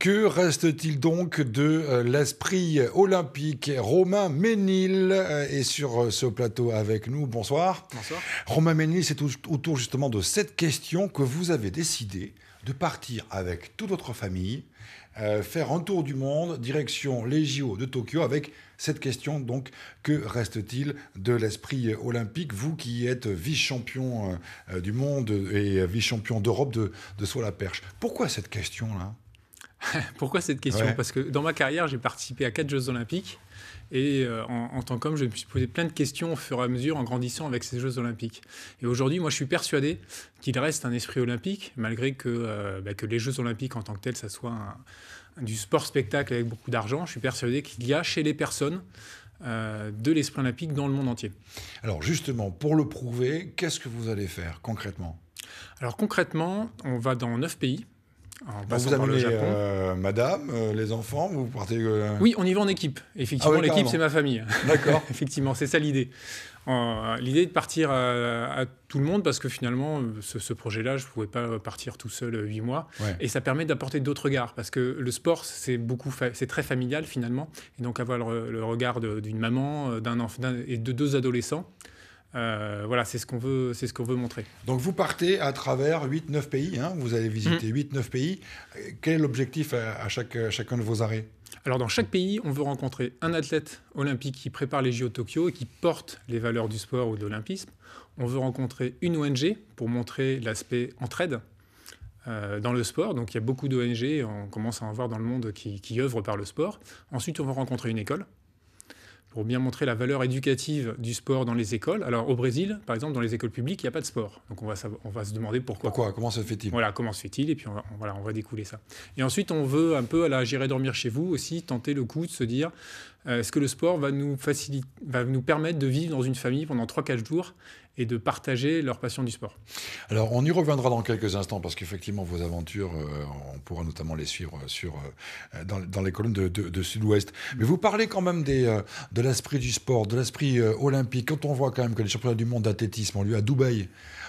Que reste-t-il donc de euh, l'esprit olympique Romain Ménil euh, est sur euh, ce plateau avec nous. Bonsoir. Bonsoir. Romain Ménil, c'est autour justement de cette question que vous avez décidé de partir avec toute votre famille, faire un tour du monde, direction les JO de Tokyo, avec cette question donc, que reste-t-il de l'esprit olympique Vous qui êtes vice-champion du monde et vice-champion d'Europe de, de la perche, pourquoi cette question-là Pourquoi cette question Parce que dans ma carrière, j'ai participé à quatre Jeux olympiques. Et euh, en, tant qu'homme, je me suis posé plein de questions au fur et à mesure en grandissant avec ces Jeux olympiques. Et aujourd'hui, moi, je suis persuadé qu'il reste un esprit olympique, malgré que, euh, bah, les Jeux olympiques en tant que tels, ça soit du sport-spectacle avec beaucoup d'argent. Je suis persuadé qu'il y a chez les personnes euh, de l'esprit olympique dans le monde entier. Alors justement, pour le prouver, qu'est-ce que vous allez faire concrètement alors concrètement, on va dans neuf pays vous euh, madame, euh, les enfants, vous partez. Euh, oui, on y va en équipe. Effectivement, ah l'équipe, c'est ma famille. D'accord. Effectivement, c'est ça l'idée. l'idée de partir à, tout le monde, parce que finalement, ce, projet-là, je ne pouvais pas partir tout seul huit mois. Et ça permet d'apporter d'autres regards, parce que le sport, c'est beaucoup, c'est très familial finalement. Et donc, avoir le, le regard d'une maman d'un enfant et de deux adolescents. Euh, voilà, c'est ce qu'on veut, ce qu'on veut montrer. Donc vous partez à travers 8-9 pays, hein. vous allez visiter 8-9 mm. pays. Quel est l'objectif à, chaque, chacun de vos arrêts alors dans chaque pays, on veut rencontrer un athlète olympique qui prépare les JO de Tokyo et qui porte les valeurs du sport ou de l'olympisme. On veut rencontrer une ONG pour montrer l'aspect entraide euh, dans le sport. Donc il y a beaucoup d'ONG, on commence à en voir dans le monde qui, qui œuvrent par le sport. Ensuite, on veut rencontrer une école pour bien montrer la valeur éducative du sport dans les écoles. Alors au Brésil, par exemple, dans les écoles publiques, il n'y a pas de sport. Donc on va, on va se demander pourquoi. Pourquoi Comment se fait-il Voilà, comment se fait-il Et puis on voilà, on va découler ça. Et ensuite, on veut un peu à la J'irai dormir chez vous aussi tenter le coup de se dire, euh, est ce que le sport va nous, nous permettre de vivre dans une famille pendant 3-4 jours et de partager leur passion du sport. Alors, on y reviendra dans quelques instants parce qu'effectivement, vos aventures, euh, on pourra notamment les suivre sur, euh, dans, les colonnes de, Sud-Ouest. Mais vous parlez quand même des, de l'esprit du sport, de l'esprit olympique. Quand on voit quand même que les championnats du monde d'athlétisme ont lieu à Dubaï,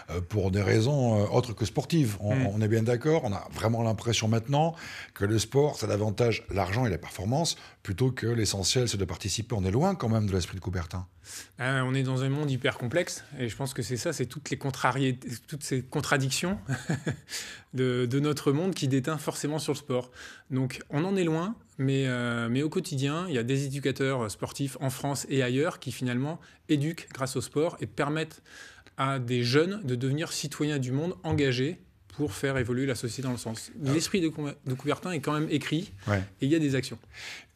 euh, pour des raisons euh, autres que sportives. Hmm. On, est bien d'accord, on a vraiment l'impression maintenant que le sport, ça davantage l'argent et la performance, plutôt que l'essentiel, c'est de participer. On est loin quand même de l'esprit de Coubertin. Euh, on est dans un monde hyper complexe, et je pense que c'est ça, c'est toutes, toutes ces contradictions de, notre monde qui déteint forcément sur le sport. Donc on en est loin, mais, mais au quotidien, il y a des éducateurs sportifs en France et ailleurs qui finalement éduquent grâce au sport et permettent à des jeunes de devenir citoyens du monde engagés pour faire évoluer la société dans le sens. Ah. L'esprit de, Coubertin est quand même écrit et il y a des actions.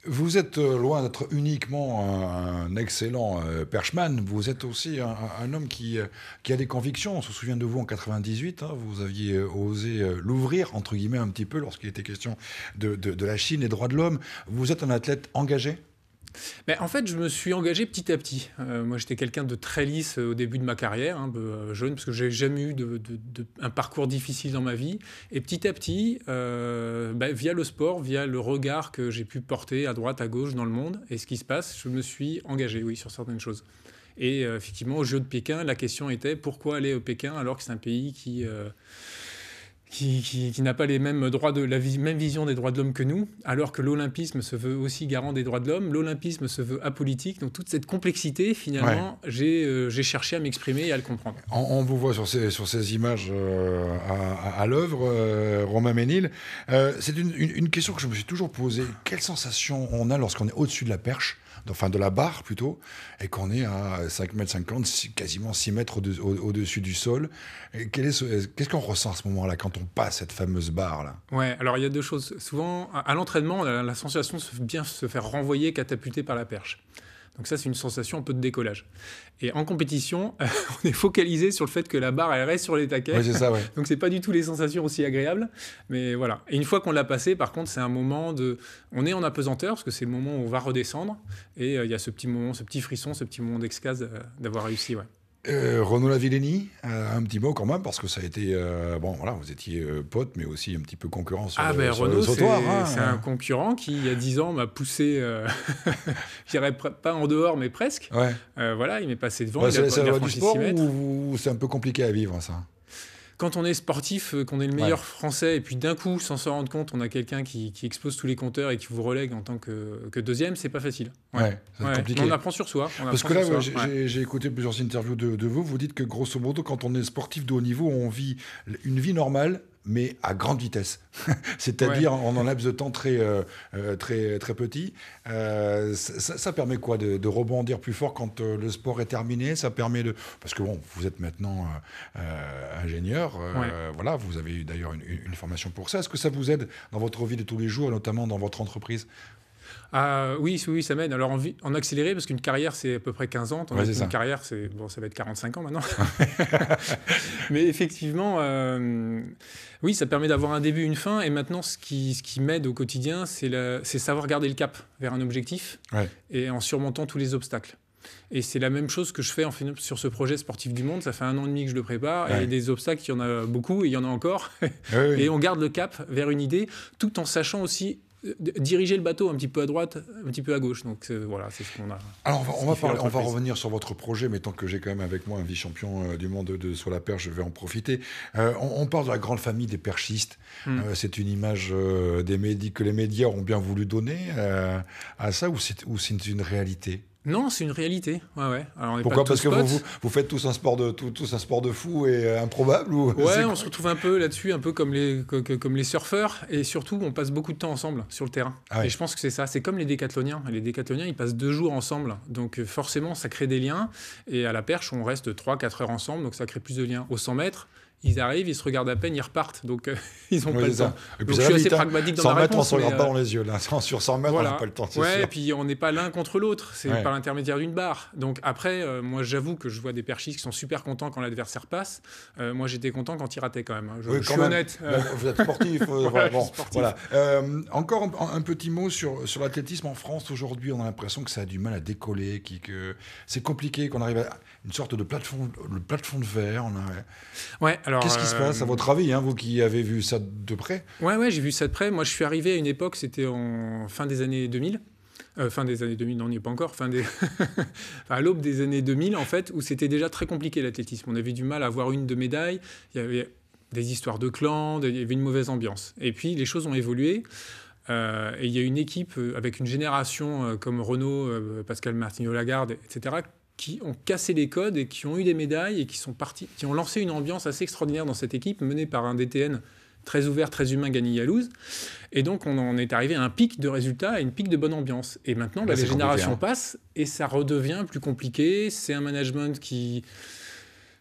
Vous êtes euh, loin d'être uniquement un excellent euh, perchman, vous êtes aussi un, homme euh, qui, a des convictions. On se souvient de vous en 98, hein, vous aviez osé l'ouvrir, entre guillemets, un petit peu lorsqu'il était question de, la Chine et des droits de l'homme. Vous êtes un athlète engagé mais En fait, je me suis engagé petit à petit. Euh, moi, j'étais quelqu'un de très lisse euh, au début de ma carrière, hein, euh, jeune, parce que j'ai jamais eu de, un parcours difficile dans ma vie. Et petit à petit, bah, via le sport, via le regard que j'ai pu porter à droite, à gauche dans le monde, et ce qui se passe, je me suis engagé, oui, sur certaines choses. Et effectivement, au jeu de Pékin, la question était pourquoi aller au Pékin alors que c'est un pays qui qui, n'a pas les mêmes droits de la même vision des droits de l'homme que nous, alors que l'olympisme se veut aussi garant des droits de l'homme, l'olympisme se veut apolitique. Donc toute cette complexité, finalement, euh, j'ai cherché à m'exprimer et à le comprendre. On, vous voit sur ces, sur ces images euh, à, l'œuvre, euh, Romain Ménil. C'est une question que je me suis toujours posée. Quelle sensation on a lorsqu'on est au-dessus de la perche enfin de la barre plutôt, et qu'on est à 5 mètres quasiment 6 mètres au-dessus du sol. Qu'est-ce qu'on ressent à ce moment-là quand on passe cette fameuse barre-là Ouais, alors il y a deux choses. Souvent, à, l'entraînement, la, la, sensation de bien se faire renvoyer, catapulter par la perche. Donc ça, c'est une sensation un peu de décollage. Et en compétition, on est focalisé sur le fait que la barre, elle reste sur les taquets. Ouais, ça, ouais. Donc c'est pas du tout les sensations aussi agréables. Mais voilà. Et une fois qu'on l'a passé, par contre, c'est un moment de... On est en apesanteur, parce que c'est le moment où on va redescendre. Et euh, il y a ce petit moment, ce petit frisson, ce petit moment d'excase euh, d'avoir réussi. Ouais. Euh, Renaud Lavillény, euh, un petit mot quand même, parce que ça a été. Euh, bon, voilà, vous étiez pote, mais aussi un petit peu concurrent sur, ah ben, hein. c'est un concurrent qui, il y a 10 ans, m'a poussé, je dirais pas en dehors, mais presque. Ouais. voilà, il m'est passé devant. Bah, c'est la loi du ou c'est un peu compliqué à vivre, ça quand on est sportif, euh, qu'on est le meilleur français, et puis d'un coup, sans s'en rendre compte, on a quelqu'un qui, expose tous les compteurs et qui vous relègue en tant que, deuxième, c'est pas facile. Ouais, ouais. compliqué. On apprend sur soi. Parce que là, j'ai écouté plusieurs interviews de, vous. Vous dites que grosso modo, quand on est sportif de haut niveau, on vit une vie normale mais à grande vitesse. C'est-à-dire en un laps de temps très, euh, euh, très, très petit. Euh, ça, permet quoi de, rebondir plus fort quand le sport est terminé Ça permet de... Parce que bon, vous êtes maintenant ingénieur. Voilà, vous avez d'ailleurs une, une, formation pour ça. Est-ce que ça vous aide dans votre vie de tous les jours, notamment dans votre entreprise ah, oui, oui, ça mène. Alors en, en accéléré, parce qu'une carrière, c'est à peu près 15 ans. Ouais, une carrière, c'est, bon, ça va être 45 ans maintenant. Mais effectivement, euh, oui, ça permet d'avoir un début, une fin. Et maintenant, ce qui, m'aide au quotidien, c'est, savoir garder le cap vers un objectif et en surmontant tous les obstacles. Et c'est la même chose que je fais en sur ce projet sportif du monde. Ça fait un an et demi que je le prépare. Et des obstacles, il y en a beaucoup et il y en a encore. Et on garde le cap vers une idée, tout en sachant aussi diriger le bateau un petit peu à droite, un petit peu à gauche. Donc euh, voilà, c'est ce qu'on a. Alors on va, on va, revenir sur votre projet, mais tant que j'ai quand même avec moi un vice-champion euh, du monde de, sur la perche, je vais en profiter. Euh, on, parle de la grande famille des perchistes. Hmm. c'est une image des médias que les médias ont bien voulu donner à ça, ou c'est une réalité non, c'est une réalité. Pourquoi Parce que vous, faites tous un sport de tous un sport de fou et euh, improbable Ouais, on se retrouve un peu là-dessus, un peu comme les comme les surfeurs et surtout on passe beaucoup de temps ensemble sur le terrain. Ah et je pense que c'est ça. C'est comme les décathloniens. Les décathloniens, ils passent deux jours ensemble, donc euh, forcément ça crée des liens. Et à la perche, on reste 3-4 heures ensemble, donc ça crée plus de liens. Au 100 mètres ils arrivent, ils se regardent à peine, ils repartent. Donc, euh, ils n'ont pas le temps. Et puis, Donc, je suis assez pragmatique dans la ma réponse, mètres, on ne se regarde pas euh, dans les yeux. Là. Sur 100 mètres, on n'a pas le temps. Ouais, sûr. et puis on n'est pas l'un contre l'autre. C'est par l'intermédiaire d'une barre. Donc, après, euh, moi, j'avoue que je vois des perchistes qui sont super contents quand l'adversaire passe. moi, j'étais content quand il ratait quand même. Hein. Je, suis honnête. vous êtes sportif. voilà, encore un, petit mot sur, sur l'athlétisme en France. Aujourd'hui, on a l'impression que ça a du mal à décoller, que c'est compliqué, qu'on arrive à une sorte de plafond, de verre. On Ouais, Qu'est-ce qui se euh, passe, à votre avis, hein, vous qui avez vu ça de près Ouais, ouais, j'ai vu ça de près. Moi, je suis arrivé à une époque, c'était en fin des années 2000. Euh, fin des années 2000, non, on n'y est pas encore, fin des... à l'aube des années 2000, en fait, où c'était déjà très compliqué l'athlétisme. On avait du mal à avoir une de médailles, il y avait des histoires de clans, il y avait une mauvaise ambiance. Et puis, les choses ont évolué. Euh, et il y a une équipe avec une génération comme Renault, Pascal Martineau-Lagarde, etc., qui ont cassé les codes et qui ont eu des médailles et qui sont partis, qui ont lancé une ambiance assez extraordinaire dans cette équipe menée par un DTN très ouvert, très humain, Gani Yalouz. Et donc on en est arrivé à un pic de résultats, à une pic de bonne ambiance. Et maintenant, ah, les générations hein. passent et ça redevient plus compliqué. C'est un management qui,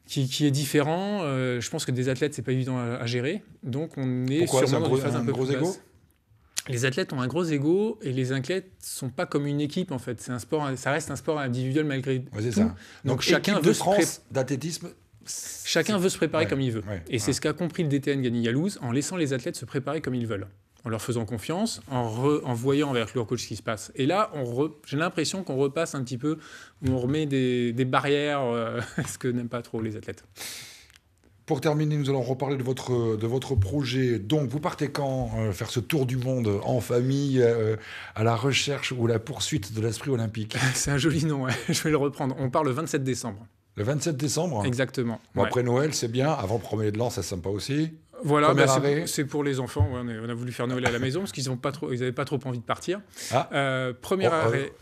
qui, est différent. Euh, je pense que des athlètes, c'est pas évident à, gérer. Donc on est sur sûrement une phase un, peu gros plus les athlètes ont un gros ego et les athlètes sont pas comme une équipe en fait. C'est un sport, ça reste un sport individuel malgré tout. Ça. Donc, chacun veut de d'athlétisme. Chacun veut se préparer comme il veut. et c'est ce qu'a compris le DTN Gani Yalouz en laissant les athlètes se préparer comme ils veulent, en leur faisant confiance, en, voyant avec leur coach ce qui se passe. Et là, j'ai l'impression qu'on repasse un petit peu, on remet des, barrières, euh, ce que n'aiment pas trop les athlètes. Pour terminer, nous allons reparler de votre, de votre projet. Donc, vous partez quand euh, faire ce tour du monde en famille, euh, à la recherche ou la poursuite de l'esprit olympique C'est un joli nom, je vais le reprendre. On part le 27 décembre. Le 27 décembre Exactement. Après Noël, c'est bien. Avant premier de l'an, c'est sympa aussi. Voilà, bah, c'est pour les enfants. on, a, voulu faire Noël à la maison parce qu'ils n'avaient pas, trop, pas trop envie de partir. Ah. Euh, premier arrêt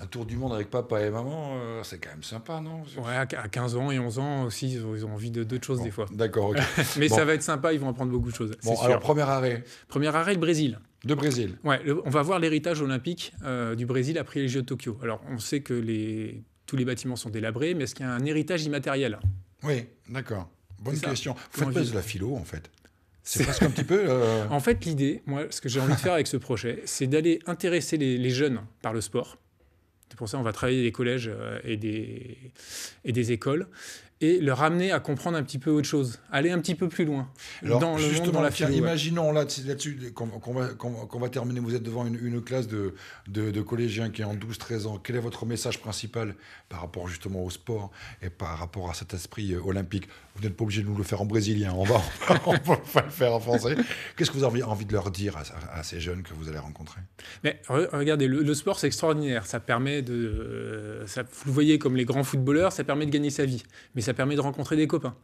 un tour du monde avec papa et maman, euh, c'est quand même sympa, non Ouais, à 15 ans et 11 ans aussi, ils ont, envie de d'autres choses des fois. D'accord, ok. Mais ça va être sympa, ils vont apprendre beaucoup de choses. Bon, alors, premier arrêt Premier arrêt, le Brésil. De Brésil Ouais, on va voir l'héritage olympique euh, du Brésil après les Jeux de Tokyo. Alors, on sait que tous les bâtiments sont délabrés, mais est-ce qu'il y a un héritage immatériel Oui, d'accord. Bonne question. Vous faites pas de la philo, en fait c'est presque un petit peu. Euh, en fait, l'idée, moi, ce que j'ai envie de faire avec ce projet, c'est d'aller intéresser les jeunes par le sport c'est pour ça qu'on va travailler des collèges euh, et des, et des écoles et leur amener à comprendre un petit peu autre chose, aller un petit peu plus loin dans le monde, dans la filière. Imaginons là, là-dessus qu'on va, terminer, vous êtes devant une, classe de, de, collégiens qui est en 12-13 ans. Quel est votre message principal par rapport justement au sport et par rapport à cet esprit euh, olympique Vous n'êtes pas obligé de nous le faire en brésilien, on va, on va, le faire en français. Qu'est-ce que vous avez envie de leur dire à, ces jeunes que vous allez rencontrer Mais Regardez, le, sport c'est extraordinaire, ça permet de... Euh, ça, vous le voyez comme les grands footballeurs, ça permet de gagner sa vie. Mais ça permet de rencontrer des copains.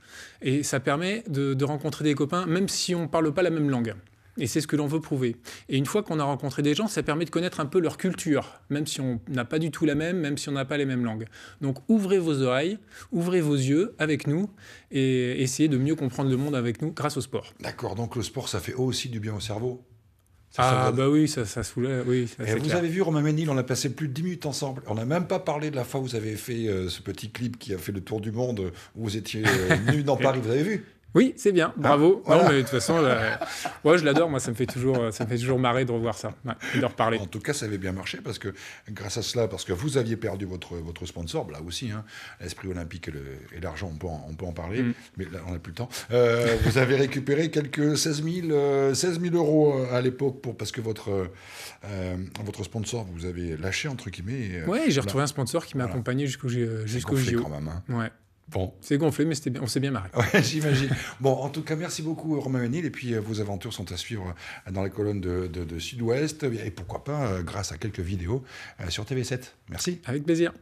Et ça permet de, rencontrer des copains même si on ne parle pas la même langue. Et c'est ce que l'on veut prouver. Et une fois qu'on a rencontré des gens, ça permet de connaître un peu leur culture, même si on n'a pas du tout la même, même si on n'a pas les mêmes langues. Donc ouvrez vos oreilles, ouvrez vos yeux avec nous et essayez de mieux comprendre le monde avec nous grâce au sport. D'accord, donc le sport, ça fait aussi du bien au cerveau ah bah oui, ça, ça soulève. Oui, vous avez vu Romain Ménil, on a passé plus de 10 minutes ensemble. On n'a même pas parlé de la fois où vous avez fait euh, ce petit clip qui a fait le tour du monde, où vous étiez euh, nus dans Paris, vous avez vu oui, c'est bien. Ah, bravo. Non, mais de toute façon, euh, je l'adore. Moi, ça me fait toujours, euh, ça me fait toujours marrer de revoir ça et de reparler. En tout cas, ça avait bien marché parce que grâce à cela, parce que vous aviez perdu votre votre sponsor, là aussi, hein, l'esprit olympique et l'argent, on peut en, parler, mm. mais là, on n'a plus le temps. Euh, vous avez récupéré quelques 16 000, euros à l'époque pour parce que votre votre sponsor vous avez lâché entre guillemets. Oui, j'ai retrouvé un sponsor qui m'a accompagné jusqu'au jusqu'au JO. Quand même, hein. Ouais. Bon. C'est gonflé, mais on s'est bien marré. j'imagine. bon, en tout cas, merci beaucoup, Romain Et puis, euh, vos aventures sont à suivre euh, dans les colonnes de, Sud-Ouest. Et pourquoi pas, euh, grâce à quelques vidéos sur TV7. Merci. Avec plaisir.